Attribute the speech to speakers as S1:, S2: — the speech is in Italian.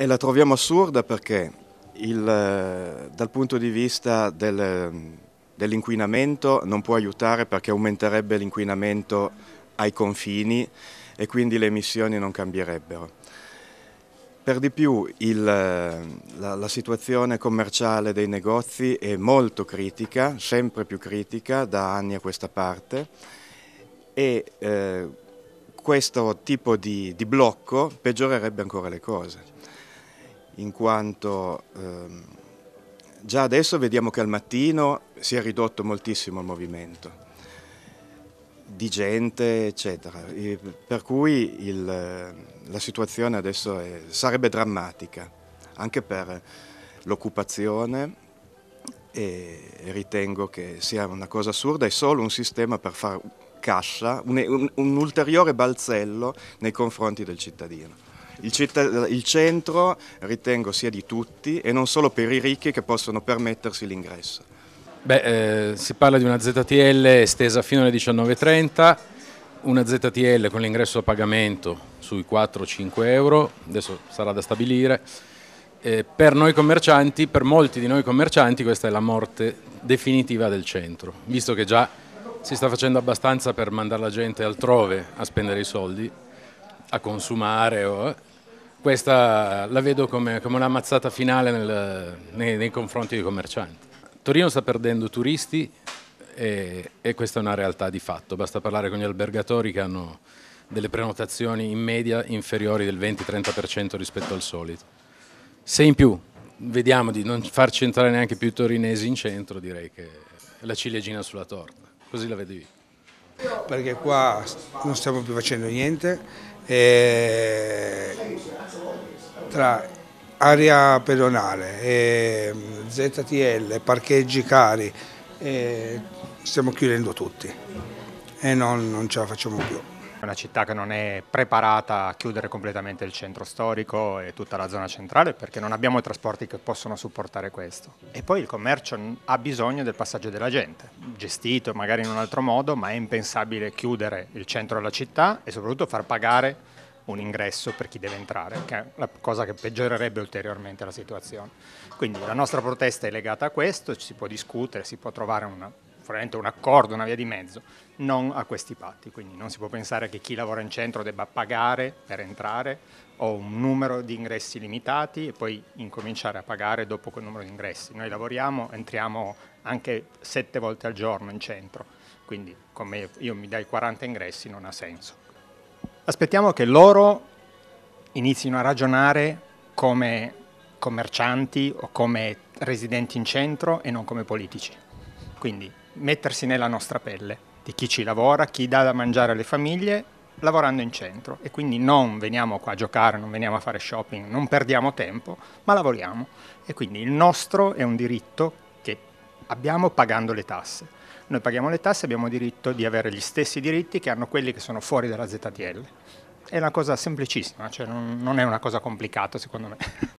S1: E la troviamo assurda perché il, eh, dal punto di vista del, dell'inquinamento non può aiutare perché aumenterebbe l'inquinamento ai confini e quindi le emissioni non cambierebbero. Per di più il, eh, la, la, situazione commerciale dei negozi è molto critica, sempre più critica da anni a questa parte e eh, questo tipo di, di blocco peggiorerebbe ancora le cose in quanto ehm, già adesso vediamo che al mattino si è ridotto moltissimo il movimento di gente, eccetera. E per cui il, la situazione adesso è, sarebbe drammatica, anche per l'occupazione e ritengo che sia una cosa assurda, è solo un sistema per far cassa, un, un, un ulteriore balzello nei confronti del cittadino. Il, città, il centro ritengo sia di tutti e non solo per i ricchi che possono permettersi l'ingresso.
S2: Beh, eh, si parla di una ZTL estesa fino alle 19.30, una ZTL con l'ingresso a pagamento sui 4-5 euro, adesso sarà da stabilire. Eh, per noi commercianti, per molti di noi commercianti, questa è la morte definitiva del centro, visto che già si sta facendo abbastanza per mandare la gente altrove a spendere i soldi, a consumare o questa la vedo come, come una mazzata finale nel, nei, nei, confronti dei commercianti. Torino sta perdendo turisti e, e questa è una realtà di fatto. Basta parlare con gli albergatori che hanno delle prenotazioni in media inferiori del 20-30% rispetto al solito. Se in più vediamo di non farci entrare neanche più i torinesi in centro, direi che è la ciliegina sulla torta. Così la vedi
S3: io. Perché qua non stiamo più facendo niente, e tra area pedonale, e mm, ZTL, parcheggi cari, stiamo chiudendo tutti e non, non ce la facciamo più. È una città che non è preparata a chiudere completamente il centro storico e tutta la zona centrale perché non abbiamo i trasporti che possono supportare questo. E poi il commercio ha bisogno del passaggio della gente, gestito magari in un altro modo, ma è impensabile chiudere il centro della città e soprattutto far pagare un ingresso per chi deve entrare, che è la cosa che peggiorerebbe ulteriormente la situazione. Quindi la nostra protesta è legata a questo, si può discutere, si può trovare una, un accordo, una via di mezzo, non a questi patti, quindi non si può pensare che chi lavora in centro debba pagare per entrare o un numero di ingressi limitati e poi incominciare a pagare dopo quel numero di ingressi. Noi lavoriamo, entriamo anche sette volte al giorno in centro, quindi come io mi dai 40 ingressi non ha senso. Aspettiamo che loro inizino a ragionare come commercianti o come residenti in centro e non come politici. Quindi mettersi nella nostra pelle di chi ci lavora, chi dà da mangiare alle famiglie lavorando in centro e quindi non veniamo qua a giocare, non veniamo a fare shopping, non perdiamo tempo, ma lavoriamo e quindi il nostro è un diritto che abbiamo pagando le tasse. Noi paghiamo le tasse, abbiamo diritto di avere gli stessi diritti che hanno quelli che sono fuori dalla ZTL. È una cosa semplicissima, cioè non, non è una cosa complicata secondo me.